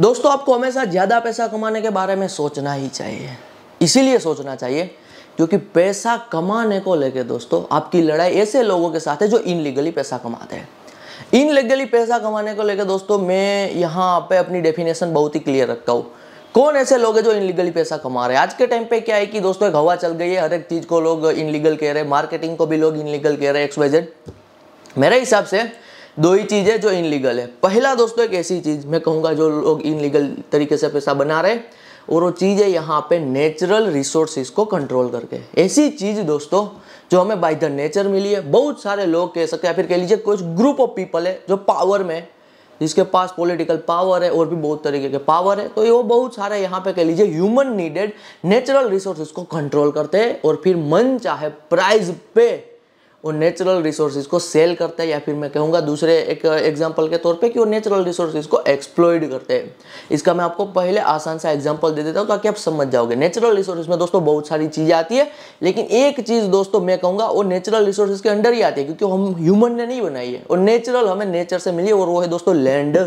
दोस्तों आपको हमेशा ज़्यादा पैसा कमाने के बारे में सोचना ही चाहिए इसीलिए सोचना चाहिए क्योंकि पैसा कमाने को लेकर दोस्तों आपकी लड़ाई ऐसे लोगों के साथ है जो इनलीगली पैसा कमाते हैं इनलीगली पैसा कमाने को लेकर दोस्तों मैं यहाँ पे अपनी डेफिनेशन बहुत ही क्लियर रखता हूँ कौन ऐसे लोग हैं जो इनलीगली पैसा कमा रहे हैं आज के टाइम पे क्या है कि दोस्तों एक हवा चल गई है हर एक चीज़ को लोग इनलीगल कह रहे हैं मार्केटिंग को भी लोग इनलीगल कह रहे हैं एक्स वाई जेड मेरे हिसाब से दो ही चीज़ है जो इनलीगल है पहला दोस्तों एक ऐसी चीज़ मैं कहूँगा जो लोग इनलीगल तरीके से पैसा बना रहे हैं और वो चीज़ है यहाँ पे नेचुरल रिसोर्सिस को कंट्रोल करके ऐसी चीज़ दोस्तों जो हमें बाय द नेचर मिली है बहुत सारे लोग कह सकते हैं फिर कह लीजिए कुछ ग्रुप ऑफ पीपल है जो पावर में जिसके पास पॉलिटिकल पावर है और भी बहुत तरीके के पावर है तो ये वो बहुत सारे यहाँ पे कह लीजिए ह्यूमन नीडेड नेचुरल रिसोर्सिस को कंट्रोल करते हैं और फिर मन चाहे प्राइज पे वो नेचुरल रिसोर्सेज को सेल करते हैं या फिर मैं कहूँगा दूसरे एक एग्जाम्पल uh, के तौर पे कि वो नेचुरल रिसोर्सेज को एक्सप्लोइड करते हैं इसका मैं आपको पहले आसान सा एग्जाम्पल दे देता हूँ ताकि आप समझ जाओगे नेचुरल रिसोर्सेज में दोस्तों बहुत सारी चीज़ें आती है लेकिन एक चीज़ दोस्तों मैं कहूँगा वो नेचुरल रिसोर्सेज के अंडर ही आती है क्योंकि हम ह्यूमन ने नहीं बनाई है और नेचुरल हमें नेचर से मिली और वो है दोस्तों लैंड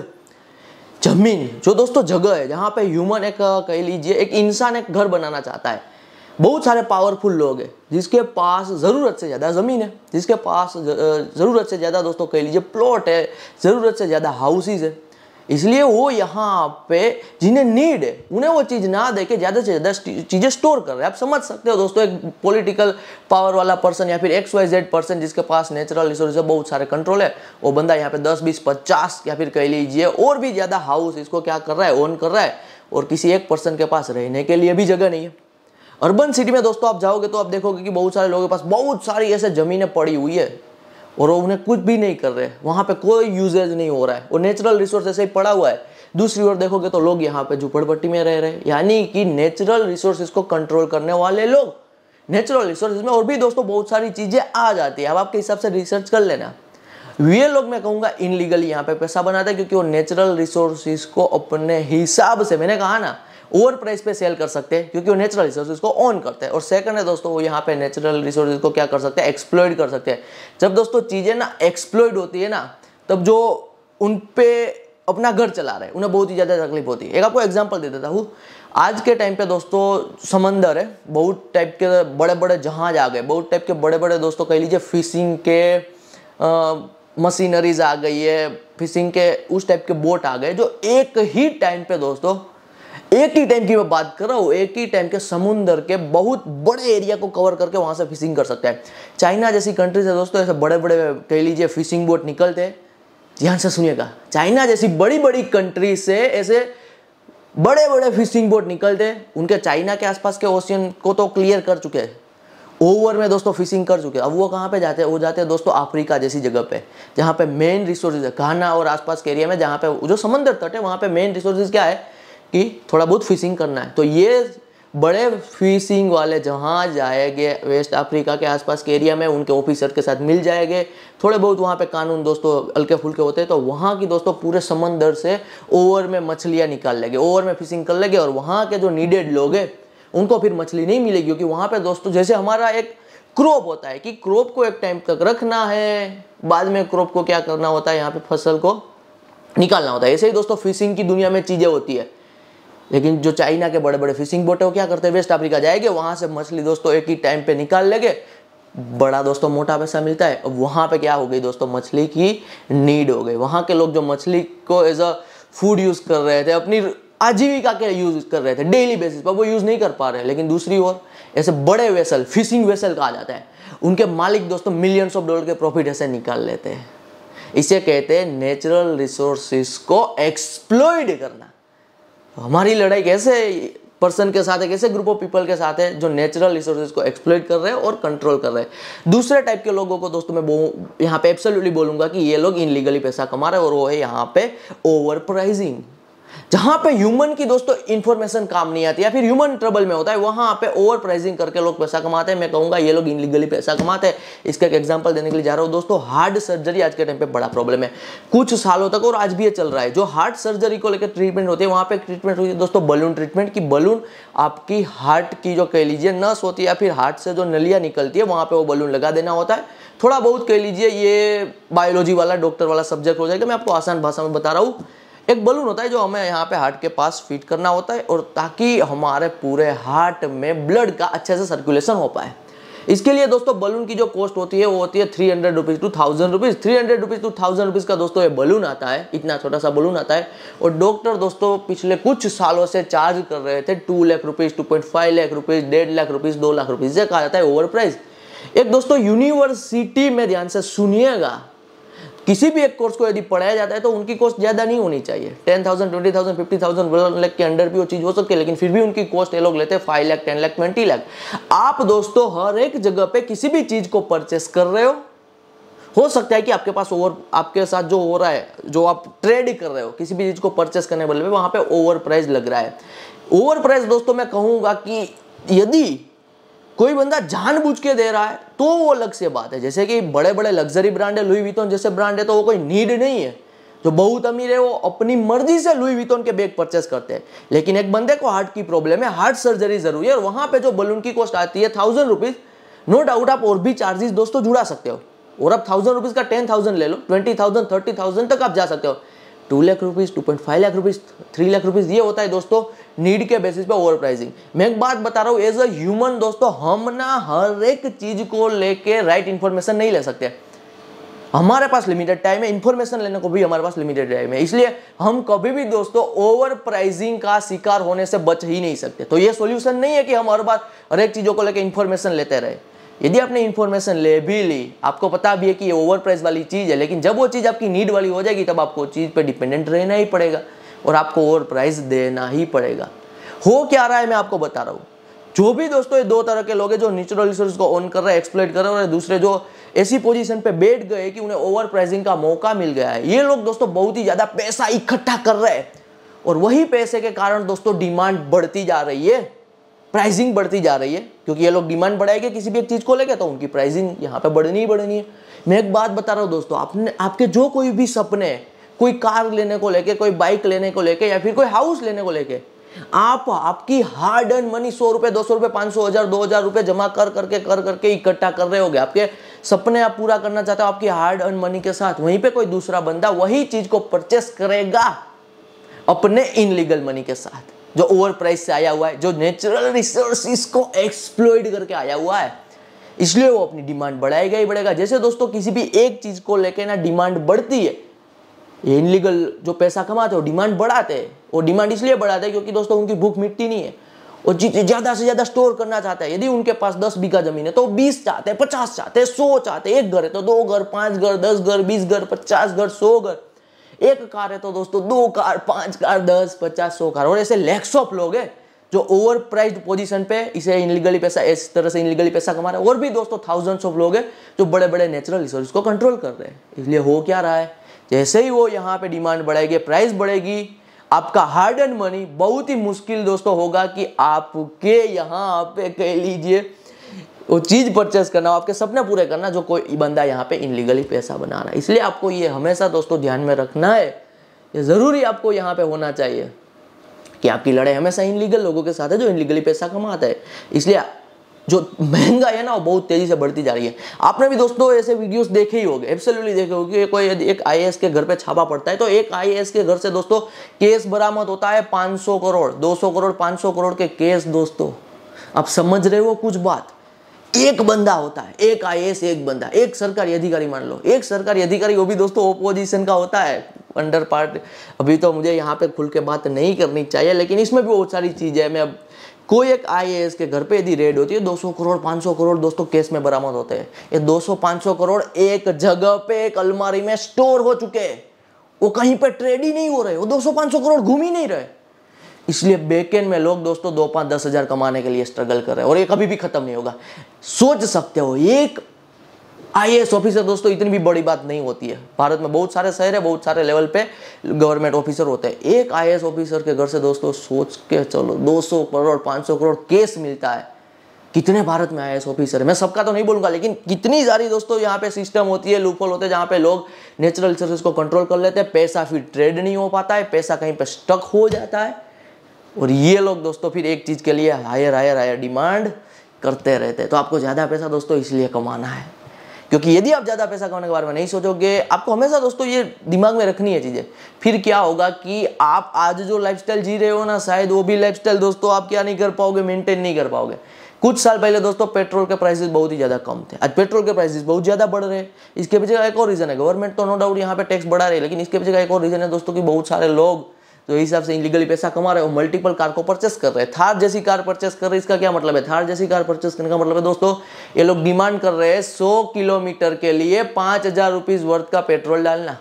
जमीन जो दोस्तों जगह है जहाँ पे ह्यूमन एक uh, कह लीजिए एक इंसान एक घर बनाना चाहता है बहुत सारे पावरफुल लोग हैं जिसके पास ज़रूरत से ज़्यादा ज़मीन है जिसके पास ज़रूरत से ज़्यादा दोस्तों कह लीजिए प्लॉट है ज़रूरत से ज़्यादा हाउसेज है इसलिए वो यहाँ पे जिन्हें नीड है उन्हें वो चीज़ ना दे के ज़्यादा से ज़्यादा चीज़ें स्टोर कर रहे हैं आप समझ सकते हो दोस्तों एक पॉलिटिकल पावर वाला पर्सन या फिर एक्स वाई जेड पर्सन जिसके पास नेचुरल रिसोर्स बहुत सारे कंट्रोल है वो बंदा यहाँ पे 10 20 50 या फिर कह लीजिए और भी ज़्यादा हाउस इसको क्या कर रहा है ओन कर रहा है और किसी एक पर्सन के पास रहने के लिए भी जगह नहीं है अर्बन सिटी में दोस्तों आप जाओगे तो आप देखोगे कि बहुत सारे लोगों के पास बहुत सारी ऐसे ज़मीनें पड़ी हुई है और वो उन्हें कुछ भी नहीं कर रहे वहाँ पे कोई यूजेज नहीं हो रहा है और नेचुरल रिसोर्स ऐसे ही पड़ा हुआ है दूसरी ओर देखोगे तो लोग यहाँ पे झुपड़पट्टी में रह रहे हैं यानी कि नेचुरल रिसोर्सेज को कंट्रोल करने वाले लोग नेचुरल रिसोर्सेज में और भी दोस्तों बहुत सारी चीज़ें आ जाती है अब आपके हिसाब से रिसर्च कर लेना ये लोग मैं कहूँगा इनलीगली यहाँ पे पैसा बनाते हैं क्योंकि वो नेचुरल रिसोर्सिस को अपने हिसाब से मैंने कहा ना ओवर प्राइस पे सेल कर सकते हैं क्योंकि वो नेचुरल रिसोर्सेज को ऑन करते हैं और सेकंड है दोस्तों वो यहाँ पे नेचुरल रिसोर्सेज को क्या कर सकते हैं एक्सप्लोइड कर सकते हैं जब दोस्तों चीज़ें ना एक्सप्लोइड होती है ना तब जो उन पर अपना घर चला रहे हैं उन्हें बहुत ही ज़्यादा तकलीफ होती है एक आपको एग्जाम्पल दे देता हूँ आज के टाइम पे दोस्तों समंदर है बहुत टाइप के बड़े बड़े जहाज आ गए बहुत टाइप के बड़े बड़े दोस्तों कह लीजिए फिशिंग के मशीनरीज आ गई है फिशिंग के उस टाइप के बोट आ गए जो एक ही टाइम पे दोस्तों एक ही टाइम की मैं बात कर रहा हूँ एक ही टाइम के समुद्र के बहुत बड़े एरिया को कवर करके वहाँ से फिशिंग कर सकते हैं चाइना जैसी कंट्रीज है दोस्तों ऐसे बड़े बड़े कह लीजिए फिशिंग बोट निकलते हैं ध्यान से सुनिएगा चाइना जैसी बड़ी बड़ी कंट्री से ऐसे बड़े बड़े फिशिंग बोट निकलते उनके चाइना के आसपास के ओशियन को तो क्लियर कर चुके हैं ओवर में दोस्तों फिशिंग कर चुके अब वो कहाँ पे जाते हैं वो जाते हैं दोस्तों अफ्रीका जैसी जगह पे जहाँ पे मेन रिसोर्सेज है घाना और आसपास के एरिया में जहाँ पे जो समंदर तट है वहाँ पे मेन रिसोर्सेज क्या है कि थोड़ा बहुत फिशिंग करना है तो ये बड़े फिशिंग वाले जहाँ जाएंगे वेस्ट अफ्रीका के आसपास के एरिया में उनके ऑफिसर के साथ मिल जाएंगे थोड़े बहुत वहाँ पे कानून दोस्तों हल्के फुलके होते हैं तो वहाँ की दोस्तों पूरे समंदर से ओवर में मछलियाँ निकाल लेंगे ओवर में फिशिंग कर लेंगे और वहाँ के जो नीडेड लोग हैं उनको फिर मछली नहीं मिलेगी क्योंकि वहाँ पर दोस्तों जैसे हमारा एक क्रॉप होता है कि क्रॉप को एक टाइम तक रखना है बाद में क्रॉप को क्या करना होता है यहाँ पर फसल को निकालना होता है ऐसे ही दोस्तों फिशिंग की दुनिया में चीज़ें होती है लेकिन जो चाइना के बड़े बड़े फिशिंग बोट है वो क्या करते हैं वेस्ट अफ्रीका जाएंगे वहाँ से मछली दोस्तों एक ही टाइम पे निकाल लेंगे बड़ा दोस्तों मोटा पैसा मिलता है अब वहाँ पे क्या हो गई दोस्तों मछली की नीड हो गई वहाँ के लोग जो मछली को एज अ फूड यूज़ कर रहे थे अपनी आजीविका के यूज़ कर रहे थे डेली बेसिस पर वो यूज़ नहीं कर पा रहे लेकिन दूसरी ओर ऐसे बड़े वेसल फिशिंग वेसल कहा जाता है उनके मालिक दोस्तों मिलियंस ऑफ डॉलर के प्रॉफिट ऐसे निकाल लेते हैं इसे कहते हैं नेचुरल रिसोर्सिस को एक्सप्लोइड करना हमारी लड़ाई कैसे पर्सन के साथ है कैसे ग्रुप ऑफ पीपल के साथ है जो नेचुरल रिसोर्सेज को एक्सप्लोइट कर रहे हैं और कंट्रोल कर रहे हैं दूसरे टाइप के लोगों को दोस्तों मैं यहाँ पे एब्सोल्युटली बोलूंगा कि ये लोग इनलीगली पैसा कमा रहे हैं और वो है यहाँ पे ओवर प्राइजिंग जहां पे ह्यूमन की दोस्तों इन्फॉर्मेशन काम नहीं आती या फिर ह्यूमन ट्रबल में होता है वहां पे ओवर प्राइसिंग करके लोग पैसा कमाते हैं मैं कहूंगा ये लोग इनलीगली पैसा कमाते हैं इसका एक एग्जांपल देने के लिए जा रहा हूं दोस्तों हार्ट सर्जरी आज के टाइम पे बड़ा प्रॉब्लम है कुछ सालों तक और आज भी ये चल रहा है जो हार्ट सर्जरी को लेकर ट्रीटमेंट होती है वहां पर ट्रीटमेंट होती है दोस्तों बलून ट्रीटमेंट की बलून आपकी हार्ट की जो कह लीजिए नस होती है या फिर हार्ट से जो नलिया निकलती है वहां पर वो बलून लगा देना होता है थोड़ा बहुत कह लीजिए ये बायोलॉजी वाला डॉक्टर वाला सब्जेक्ट हो जाएगा मैं आपको आसान भाषा में बता रहा हूँ एक बलून होता है जो हमें यहाँ पे हार्ट के पास फिट करना होता है और ताकि हमारे पूरे हार्ट में ब्लड का अच्छे से सर्कुलेशन हो पाए इसके लिए दोस्तों बलून की जो कॉस्ट होती है वो होती है three hundred rupees two thousand rupees three hundred rupees two thousand rupees का दोस्तों ये बलून आता है इतना छोटा सा बलून आता है और डॉक्टर दोस्तों पिछले कुछ सालों से चार्ज कर रहे थे two lakh rupees two point five lakh rupees डेढ़ लाख रुपीज़ दो लाख रुपीज़ ये कहा जाता है ओवर प्राइस एक दोस्तों यूनिवर्सिटी में ध्यान से सुनिएगा किसी भी एक कोर्स को यदि पढ़ाया जाता है तो उनकी कॉस्ट ज़्यादा नहीं होनी चाहिए ten thousand twenty thousand fifty thousand one lakh के अंडर भी वो चीज़ हो सकती है लेकिन फिर भी उनकी कॉस्ट ये लोग लेते हैं five lakh ten lakh twenty lakh आप दोस्तों हर एक जगह पे किसी भी चीज़ को परचेस कर रहे हो हो सकता है कि आपके पास ओवर आपके साथ जो हो रहा है जो आप ट्रेड कर रहे हो किसी भी चीज़ को परचेस करने बदले वहां वहाँ पे ओवर प्राइस लग रहा है ओवर प्राइस दोस्तों मैं कहूँगा कि यदि कोई बंदा जानबूझ के दे रहा है तो वो अलग से बात है जैसे कि बड़े बड़े लग्जरी ब्रांड है लुई वितोन जैसे ब्रांड है तो वो कोई नीड नहीं है जो बहुत अमीर है वो अपनी मर्जी से लुई वितोन के बैग परचेस करते हैं लेकिन एक बंदे को हार्ट की प्रॉब्लम है हार्ट सर्जरी जरूरी है और वहां पे जो बलून की कॉस्ट आती है थाउजेंड रुपीज़ नो डाउट आप और भी चार्जेस दोस्तों जुड़ा सकते हो और आप थाउजेंड रुपीज़ का टेन थाउजेंड ले लो ट्वेंटी थाउजेंड थर्टी थाउजेंड तक आप जा सकते हो two lakh rupees two point five lakh rupees three lakh rupees ये होता है दोस्तों नीड के बेसिस पे ओवर प्राइसिंग मैं एक बात बता रहा हूँ एज अ ह्यूमन दोस्तों हम ना हर एक चीज़ को लेके राइट इन्फॉर्मेशन नहीं ले सकते हमारे पास लिमिटेड टाइम है इन्फॉर्मेशन लेने को भी हमारे पास लिमिटेड टाइम है इसलिए हम कभी भी दोस्तों ओवर प्राइजिंग का शिकार होने से बच ही नहीं सकते तो ये सोल्यूशन नहीं है कि हम हर बार हर एक चीज़ों को लेकर इन्फॉर्मेशन लेते रहे यदि आपने इन्फॉर्मेशन ले भी ली आपको पता भी है कि ये ओवर प्राइस वाली चीज़ है लेकिन जब वो चीज़ आपकी नीड वाली हो जाएगी तब आपको चीज़ पर डिपेंडेंट रहना ही पड़ेगा और आपको ओवर प्राइस देना ही पड़ेगा हो क्या रहा है मैं आपको बता रहा हूँ जो भी दोस्तों ये दो तरह के लोग हैं जो नेचुरल रिसोर्स को ऑन कर रहे हैं एक्सप्लोइट कर रहे हैं दूसरे जो ऐसी पोजीशन पे बैठ गए कि उन्हें ओवर प्राइसिंग का मौका मिल गया है ये लोग दोस्तों बहुत ही ज़्यादा पैसा इकट्ठा कर रहे हैं और वही पैसे के कारण दोस्तों डिमांड बढ़ती जा रही है प्राइसिंग बढ़ती जा रही है क्योंकि ये लोग डिमांड बढ़ाएंगे किसी भी एक चीज़ को लेके तो उनकी प्राइसिंग यहाँ पे बढ़नी ही बढ़नी है मैं एक बात बता रहा हूँ दोस्तों आपने आपके जो कोई भी सपने कोई कार लेने को लेके कोई बाइक लेने को लेके या फिर कोई हाउस लेने को लेके आप आपकी हार्ड अर्न मनी सौ रुपए दो सौ रुपए पांच सौ हज़ार दो हज़ार रुपए जमा कर करके कर करके इकट्ठा कर रहे गए आपके सपने आप पूरा करना चाहते हो आपकी हार्ड अर्न मनी के साथ वहीं पे कोई दूसरा बंदा वही चीज़ को परचेस करेगा अपने इनलीगल मनी के साथ जो ओवर प्राइस से आया हुआ है जो नेचुरल रिसोर्सिस को एक्सप्लोइड करके आया हुआ है इसलिए वो अपनी डिमांड बढ़ाएगा ही बढ़ेगा जैसे दोस्तों किसी भी एक चीज़ को लेके ना डिमांड बढ़ती है ये इनलीगल जो पैसा कमाते वो डिमांड बढ़ाते हैं वो डिमांड इसलिए बढ़ाते हैं क्योंकि दोस्तों उनकी भूख मिटती नहीं है वो चीज़ें ज़्यादा से ज़्यादा स्टोर करना चाहते हैं यदि उनके पास दस बीघा जमीन है तो बीस चाहते हैं पचास चाहते हैं सौ चाहते हैं एक घर है तो दो घर पाँच घर दस घर बीस घर पचास घर सौ घर एक कार है तो दोस्तों दो कार पांच कार दस पचास सौ कार और ऐसे लैक्स ऑफ लोग हैं जो ओवर प्राइज पोजिशन पे इसे इनलीगली पैसा इस तरह से इनलीगली पैसा कमा रहे हैं और भी दोस्तों थाउजेंड्स ऑफ लोग हैं जो बड़े बड़े नेचुरल रिसोर्स को कंट्रोल कर रहे हैं इसलिए हो क्या रहा है जैसे ही वो यहाँ पे डिमांड बढ़ेगी प्राइस बढ़ेगी आपका हार्ड एंड मनी बहुत ही मुश्किल दोस्तों होगा कि आपके यहाँ पे कह लीजिए वो चीज़ परचेस करना आपके सपने पूरे करना जो कोई बंदा यहाँ पे इनलीगली पैसा बना रहा है इसलिए आपको ये हमेशा दोस्तों ध्यान में रखना है ये ज़रूरी आपको यहाँ पे होना चाहिए कि आपकी लड़ाई हमेशा इनलीगल लोगों के साथ है जो इनलीगली पैसा कमाता है इसलिए जो महंगा है ना वो बहुत तेज़ी से बढ़ती जा रही है आपने भी दोस्तों ऐसे वीडियोस देखे ही होंगे एब्सोल्युटली देखे होंगे कोई एक आई के घर पे छापा पड़ता है तो एक आई के घर से दोस्तों केस बरामद होता है 500 करोड़ 200 करोड़ 500 करोड़ के केस दोस्तों आप समझ रहे हो कुछ बात एक बंदा होता है एक आई एक बंदा एक सरकारी अधिकारी मान लो एक सरकारी अधिकारी वो भी दोस्तों ओपोजिशन का होता है अंडर पार्ट अभी तो मुझे यहाँ पे खुल के बात नहीं करनी चाहिए लेकिन इसमें भी बहुत सारी चीज़ें हैं मैं अब कोई एक आई के घर पे यदि रेड होती है 200 करोड़ 500 करोड़ दोस्तों केस में बरामद होते हैं ये 200 500 करोड़ एक जगह पे एक अलमारी में स्टोर हो चुके हैं वो कहीं पर ट्रेड ही नहीं हो रहे वो 200 500 करोड़ घूम ही नहीं रहे इसलिए बैकेंड में लोग दोस्तों दो पाँच दस हज़ार कमाने के लिए स्ट्रगल कर रहे हैं और ये कभी भी ख़त्म नहीं होगा सोच सकते हो एक आई ऑफिसर दोस्तों इतनी भी बड़ी बात नहीं होती है भारत में बहुत सारे शहर है बहुत सारे लेवल पे गवर्नमेंट ऑफिसर होते हैं एक आई ऑफिसर के घर से दोस्तों सोच के चलो सौ करोड़ सौ करोड़ केस मिलता है कितने भारत में आई ऑफिसर है मैं सबका तो नहीं बोलूंगा लेकिन कितनी सारी दोस्तों यहाँ पे सिस्टम होती है लूपोल होते हैं जहाँ पे लोग नेचुरल रिसोर्सेज को कंट्रोल कर लेते हैं पैसा फिर ट्रेड नहीं हो पाता है पैसा कहीं पर स्टक हो जाता है और ये लोग दोस्तों फिर एक चीज़ के लिए हायर हायर हायर डिमांड करते रहते हैं तो आपको ज़्यादा पैसा दोस्तों इसलिए कमाना है क्योंकि यदि आप ज़्यादा पैसा कमाने के बारे में नहीं सोचोगे आपको हमेशा दोस्तों ये दिमाग में रखनी है चीज़ें फिर क्या होगा कि आप आज जो लाइफस्टाइल जी रहे हो ना शायद वो भी लाइफस्टाइल दोस्तों आप क्या नहीं कर पाओगे मेंटेन नहीं कर पाओगे कुछ साल पहले दोस्तों पेट्रोल के प्राइसेस बहुत ही ज़्यादा कम थे आज पेट्रोल के प्राइसेस बहुत ज़्यादा बढ़ रहे हैं इसके पीछे का एक और रीज़न है गवर्नमेंट तो नो डाउट यहाँ पे टैक्स बढ़ा रही है लेकिन इसके पीछे का एक और रीज़न है दोस्तों कि बहुत सारे लोग तो हिसाब से इलीगली पैसा कमा रहे हो मल्टीपल कार को परचेस कर रहे हैं थार जैसी कार परचेस कर रहे इसका क्या मतलब है थार जैसी कार परचेस करने का मतलब है दोस्तों ये लोग डिमांड कर रहे हैं सौ किलोमीटर के लिए पाँच हज़ार रुपीज़ वर्थ का पेट्रोल डालना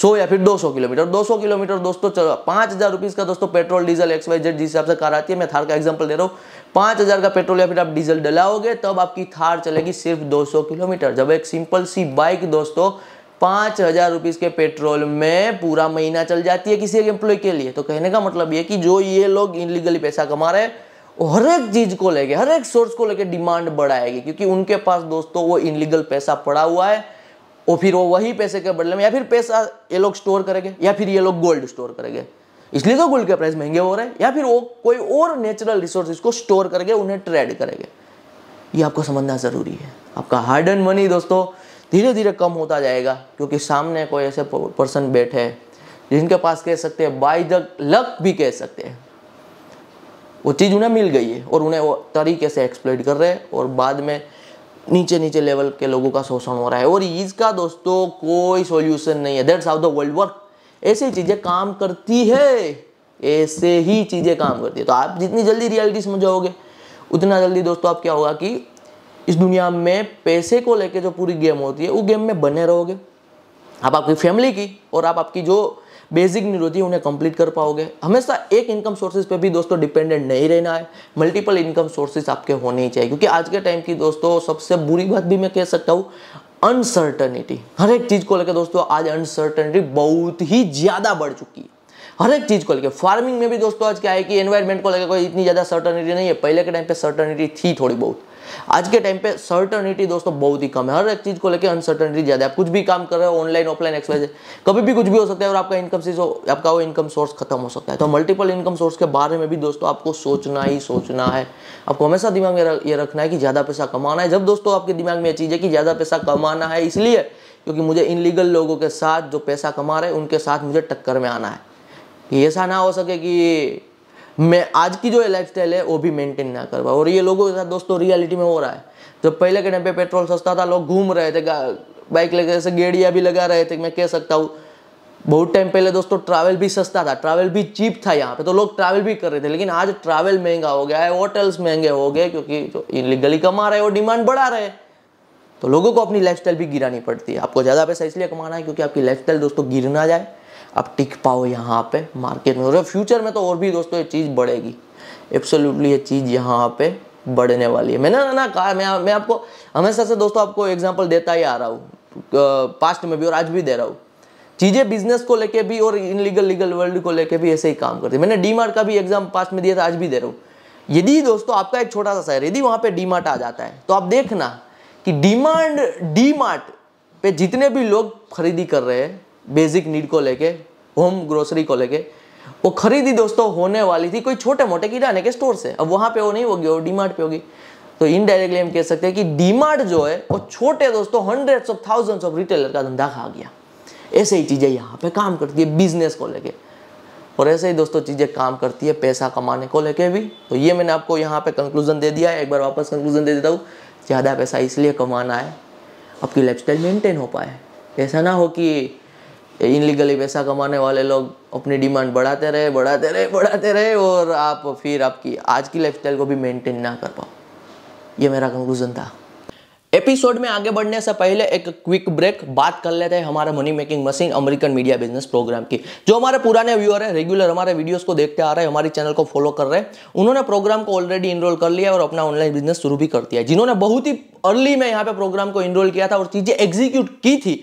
सौ या फिर दो सौ किलोमीटर दो सौ किलोमीटर दोस्तों चलो पाँच हज़ार रुपीज़ का दोस्तों petrol diesel X Y Z जिस हिसाब से कार आती है मैं थार का एग्जांपल दे रहा हूँ पाँच हज़ार का पेट्रोल या फिर आप डीजल डलाओगे तब आपकी थार चलेगी सिर्फ दो सौ किलोमीटर जब एक सिंपल सी बाइक दोस्तों पाँच हज़ार रुपीज़ के पेट्रोल में पूरा महीना चल जाती है किसी एक एम्प्लॉय के लिए तो कहने का मतलब ये कि जो ये लोग इनलीगली पैसा कमा रहे हैं हर एक चीज़ को लेके हर एक सोर्स को लेके डिमांड बढ़ाएगी क्योंकि उनके पास दोस्तों वो इनलीगल पैसा पड़ा हुआ है और फिर वो वही पैसे के बदले में या फिर पैसा ये लोग स्टोर करेंगे या फिर ये लोग गोल्ड स्टोर करेंगे इसलिए तो गोल्ड के प्राइस महंगे हो रहे हैं या फिर वो कोई और नेचुरल रिसोर्स को स्टोर करके उन्हें ट्रेड करेंगे ये आपको समझना ज़रूरी है आपका हार्ड एंड मनी दोस्तों धीरे धीरे कम होता जाएगा क्योंकि सामने कोई ऐसे पर्सन बैठे हैं जिनके पास कह सकते हैं बाई द लक भी कह सकते हैं वो चीज़ उन्हें मिल गई है और उन्हें वो तरीके से एक्सप्लेट कर रहे हैं और बाद में नीचे नीचे लेवल के लोगों का शोषण हो रहा है और इसका दोस्तों कोई सॉल्यूशन नहीं है that's how the world work ऐसी चीज़ें काम करती है ऐसे ही चीज़ें काम करती है तो आप जितनी जल्दी रियलिटी समझ जाओगे उतना जल्दी दोस्तों आप क्या होगा कि इस दुनिया में पैसे को लेके जो पूरी गेम होती है वो गेम में बने रहोगे आप आपकी फैमिली की और आप आपकी जो बेसिक नीड होती है उन्हें कंप्लीट कर पाओगे हमेशा एक इनकम सोर्सेज पे भी दोस्तों डिपेंडेंट नहीं रहना है मल्टीपल इनकम सोर्सेज आपके होने ही चाहिए क्योंकि आज के टाइम की दोस्तों सबसे बुरी बात भी मैं कह सकता हूँ अनसर्टनिटी हर एक चीज़ को लेकर दोस्तों आज अनसर्टनिटी बहुत ही ज़्यादा बढ़ चुकी है हर एक चीज़ को लेकर फार्मिंग में भी दोस्तों आज क्या है कि एनवायरमेंट को लेकर कोई इतनी ज़्यादा सर्टनिटी नहीं है पहले के टाइम पर सर्टनिटी थी थोड़ी बहुत आज के टाइम पे सर्टनिटी दोस्तों बहुत ही कम है हर एक चीज को लेकर अनसर्टनिटी ज्यादा है कुछ भी काम कर रहे हो ऑनलाइन ऑफलाइन एक्सपाइज कभी भी कुछ भी हो सकता है और आपका इनकम सीज आपका वो इनकम सोर्स खत्म हो सकता है तो मल्टीपल इनकम सोर्स के बारे में भी दोस्तों आपको सोचना ही सोचना है आपको हमेशा दिमाग में ये रखना है कि ज़्यादा पैसा कमाना है जब दोस्तों आपके दिमाग में यह चीज़ है कि ज़्यादा पैसा कमाना है इसलिए क्योंकि मुझे इन लीगल लोगों के साथ जो पैसा कमा रहे हैं उनके साथ मुझे टक्कर में आना है ऐसा ना हो सके कि मैं आज की जो लाइफ स्टाइल है वो भी मेंटेन ना कर पाओ और ये लोगों के साथ दोस्तों रियलिटी में हो रहा है जब पहले के टाइम पे पेट्रोल सस्ता था लोग घूम रहे थे बाइक लेकर जैसे गेड़िया भी लगा रहे थे मैं कह सकता हूँ बहुत टाइम पहले दोस्तों ट्रैवल भी सस्ता था ट्रैवल भी चीप था यहाँ पे तो लोग ट्रैवल भी कर रहे थे लेकिन आज ट्रैवल महंगा हो गया है होटल्स महंगे हो गए क्योंकि जो इलीगली कमा रहे हैं वो डिमांड बढ़ा रहे तो लोगों को अपनी लाइफस्टाइल भी गिरानी पड़ती है आपको ज़्यादा पैसा इसलिए कमाना है क्योंकि आपकी लाइफस्टाइल दोस्तों गिर ना जाए आप टिक पाओ यहाँ पे मार्केट में और फ्यूचर में तो और भी दोस्तों ये चीज़ बढ़ेगी एब्सोल्युटली ये चीज़ यहाँ पे बढ़ने वाली है मैंने ना, ना कहा मैं मैं आपको हमेशा से दोस्तों आपको एग्जाम्पल देता ही आ रहा हूँ पास्ट में भी और आज भी दे रहा हूँ चीज़ें बिजनेस को लेके भी और इन लीगल लीगल वर्ल्ड को लेके भी ऐसे ही काम करती है मैंने डी का भी एग्जाम पास्ट में दिया था आज भी दे रहा हूँ यदि दोस्तों आपका एक छोटा सा शहर यदि वहाँ पे डी आ जाता है तो आप देखना कि डिमांड डी पे जितने भी लोग खरीदी कर रहे हैं बेसिक नीड को लेके होम ग्रोसरी को लेके वो खरीदी दोस्तों होने वाली थी कोई छोटे मोटे किराने के स्टोर से अब वहाँ पे वो नहीं होगी वो डीमार्ट पे होगी तो इनडायरेक्टली हम कह सकते हैं कि डीमार्ट जो है वो छोटे दोस्तों hundreds of thousands of retailer का धंधा खा गया ऐसे ही चीज़ें यहाँ पे काम करती है बिजनेस को लेके और ऐसे ही दोस्तों चीज़ें काम करती है पैसा कमाने को लेके भी तो ये मैंने आपको यहाँ पे कंक्लूजन दे दिया है एक बार वापस कंक्लूजन दे देता हूँ ज़्यादा पैसा इसलिए कमाना है आपकी लाइफ स्टाइल मेंटेन हो पाए ऐसा ना हो कि इनलीगली पैसा कमाने वाले लोग अपनी डिमांड बढ़ाते रहे बढ़ाते रहे बढ़ाते रहे और आप फिर आपकी आज की लाइफ को भी मेंटेन ना कर पाओ ये मेरा कंक्लूजन था एपिसोड में आगे बढ़ने से पहले एक क्विक ब्रेक बात कर लेते हैं हमारे money making machine American media business programme की जो हमारे पुराने व्यूअर है रेगुलर हमारे वीडियोस को देखते आ रहे हैं हमारे चैनल को फॉलो कर रहे हैं उन्होंने प्रोग्राम को ऑलरेडी इनरोल कर लिया और अपना ऑनलाइन बिजनेस शुरू भी कर दिया जिन्होंने बहुत ही अर्ली में यहाँ पे प्रोग्राम को इनरोल किया था और चीज़ें एग्जीक्यूट की थी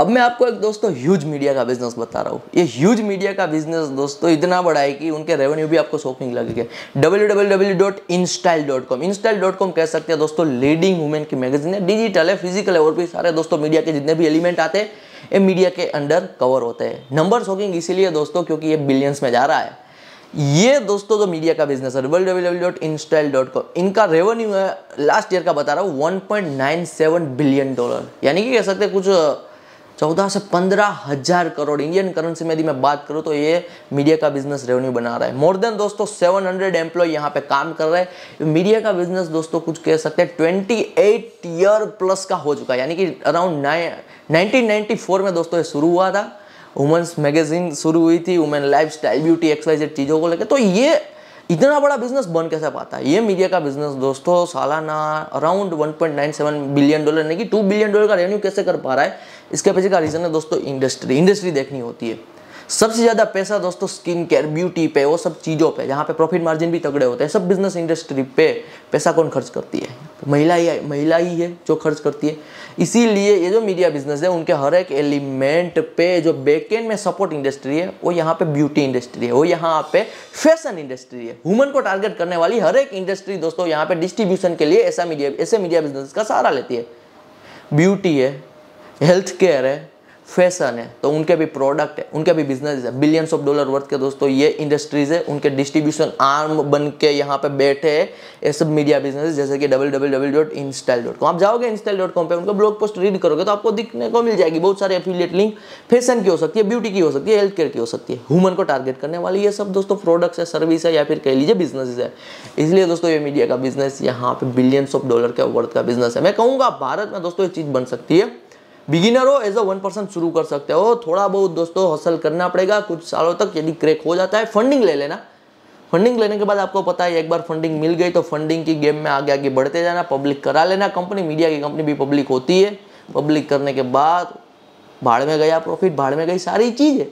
अब मैं आपको एक दोस्तों ह्यूज मीडिया का बिजनेस बता रहा हूँ ये ह्यूज मीडिया का बिजनेस दोस्तों इतना बड़ा है कि उनके रेवेन्यू भी आपको शॉकिंग लगेगा W W W dot style dot com InStyle dot com कह सकते हैं दोस्तों लीडिंग वुमेन की मैगजीन है डिजिटल है फिजिकल है और भी सारे दोस्तों मीडिया के जितने भी एलिमेंट आते हैं ये मीडिया के अंडर कवर होते हैं नंबर शॉकिंग इसीलिए दोस्तों क्योंकि ये बिलियंस में जा रहा है ये दोस्तों जो मीडिया का बिजनेस है W W W dot style dot com इनका रेवेन्यू है लास्ट ईयर का बता रहा हूँ सेवन बिलियन डॉलर यानी कि कह सकते हैं कुछ चौदह से पंद्रह हज़ार करोड़ इंडियन करेंसी में यदि मैं बात करूँ तो ये मीडिया का बिजनेस रेवेन्यू बना रहा है मोर देन दोस्तों सेवन हंड्रेड एम्प्लॉय यहाँ पे काम कर रहे हैं मीडिया का बिजनेस दोस्तों कुछ कह सकते हैं ट्वेंटी एट ईयर प्लस का हो चुका है यानी कि अराउंड नाइनटीन फोर में दोस्तों ये शुरू हुआ था वुमेंस मैगजीन शुरू हुई थी women life style beauty exercise चीज़ों को लेकर तो ये इतना बड़ा बिजनेस बन कैसे पाता है ये मीडिया का बिजनेस दोस्तों सालाना अराउंड 1.97 बिलियन डॉलर यानी कि 2 बिलियन डॉलर का रेवेन्यू कैसे कर पा रहा है इसके पीछे का रीज़न है दोस्तों इंडस्ट्री इंडस्ट्री देखनी होती है सबसे ज़्यादा पैसा दोस्तों स्किन केयर ब्यूटी पे वो सब चीज़ों पे जहाँ पे प्रॉफिट मार्जिन भी तगड़े होते हैं सब बिजनेस इंडस्ट्री पे पैसा कौन खर्च करती है महिला ही महिला ही है जो खर्च करती है इसीलिए ये जो मीडिया बिजनेस है उनके हर एक एलिमेंट पे जो बेकेंड में सपोर्ट इंडस्ट्री है वो यहाँ पे ब्यूटी इंडस्ट्री है वो यहाँ पे फैशन इंडस्ट्री है वुमन को टारगेट करने वाली हर एक इंडस्ट्री दोस्तों यहाँ पे डिस्ट्रीब्यूशन के लिए ऐसा मीडिया ऐसे मीडिया बिजनेस का सहारा लेती है ब्यूटी है हेल्थ केयर है फैशन है तो उनके भी प्रोडक्ट है उनके भी बिजनेस है बिलियंस ऑफ डॉलर वर्थ के दोस्तों ये इंडस्ट्रीज है उनके डिस्ट्रीब्यूशन आर्म बन के यहाँ पे बैठे है ये सब मीडिया बिजनेस जैसे कि W W W dot InStyle dot com आप जाओगे इंस्टाइल डॉट कॉम पर उनका ब्लॉग पोस्ट रीड करोगे तो आपको दिखने को मिल जाएगी बहुत सारे एफिलियट लिंक फैशन की हो सकती है ब्यूटी की हो सकती है हेल्थ केयर की हो सकती है ह्यूमन को टारगेट करने वाली ये सब दोस्तों प्रोडक्ट्स है सर्विस है या फिर कह लीजिए बिजनेस है इसलिए दोस्तों ये मीडिया का बिजनेस यहाँ पे बिलियंस ऑफ डॉलर का वर्थ का बिजनेस है मैं कहूँगा भारत में दोस्तों ये चीज़ बन सकती है बिगिनर हो एज अ वन परसेंट शुरू कर सकते हो थोड़ा बहुत दोस्तों हसल करना पड़ेगा कुछ सालों तक यदि क्रैक हो जाता है फंडिंग ले लेना फंडिंग लेने के बाद आपको पता है एक बार फंडिंग मिल गई तो फंडिंग की गेम में आगे आगे बढ़ते जाना पब्लिक करा लेना कंपनी मीडिया की कंपनी भी पब्लिक होती है पब्लिक करने के बाद भाड़ में गया प्रॉफिट भाड़ में गई सारी चीज़ें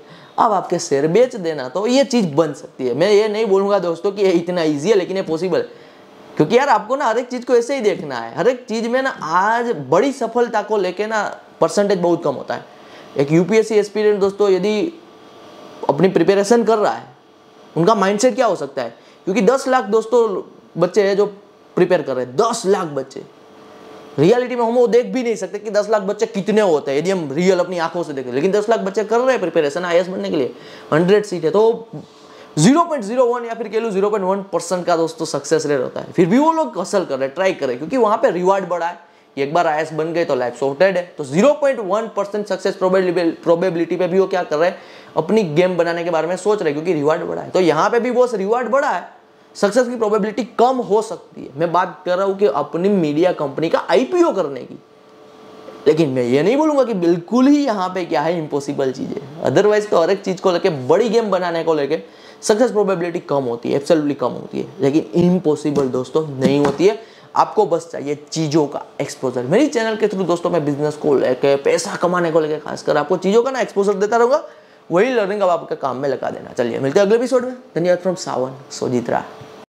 अब आपके शेयर बेच देना तो ये चीज़ बन सकती है मैं ये नहीं बोलूँगा दोस्तों कि ये इतना ईजी है लेकिन ये पॉसिबल है क्योंकि यार आपको ना हर एक चीज़ को ऐसे ही देखना है हर एक चीज़ में ना आज बड़ी सफलता को लेके ना परसेंटेज बहुत कम होता है एक यूपीएससी एस्पिरेंट दोस्तों यदि अपनी प्रिपरेशन कर रहा है उनका माइंडसेट क्या हो सकता है क्योंकि दस लाख दोस्तों बच्चे हैं जो प्रिपेयर कर रहे हैं दस लाख बच्चे रियलिटी में हम वो देख भी नहीं सकते कि दस लाख बच्चे कितने होते हैं यदि हम रियल अपनी आंखों से देखें लेकिन दस लाख बच्चे कर रहे हैं प्रिपेरेशन आई बनने के लिए हंड्रेड सीट है तो 0.01 या फिर कह लो 0.1 परसेंट का दोस्तों तो सक्सेस रेट होता है फिर भी वो लोग हसल कर रहे ट्राई कर करें क्योंकि वहां पे रिवार्ड बड़ा है एक बार आई बन गए तो लाइफ सॉर्टेड है तो 0.1 परसेंट सक्सेस प्रोबेबिलिटी पे भी वो क्या कर रहे हैं अपनी गेम बनाने के बारे में सोच रहे क्योंकि रिवार्ड बड़ा है तो यहाँ पे भी वो रिवार्ड बड़ा है सक्सेस की प्रोबेबिलिटी कम हो सकती है मैं बात कर रहा हूँ कि अपनी मीडिया कंपनी का आईपीओ करने की लेकिन मैं ये नहीं बोलूंगा कि बिल्कुल ही यहाँ पे क्या है इम्पोसिबल चीजें अदरवाइज तो हर एक चीज़ को लेके बड़ी गेम बनाने को लेके सक्सेस प्रोबेबिलिटी कम होती है एब्सोल्युटली कम होती है लेकिन इम्पॉसिबल दोस्तों नहीं होती है आपको बस चाहिए चीज़ों का एक्सपोजर मेरी चैनल के थ्रू दोस्तों मैं बिजनेस को लेकर पैसा कमाने को लेकर खासकर आपको चीज़ों का ना एक्सपोजर देता रहूँगा वही लर्निंग अब आपके काम में लगा देना चलिए मिलते हैं अगले एपिसोड में धन्यवाद फ्रॉम सावन सोजित्रा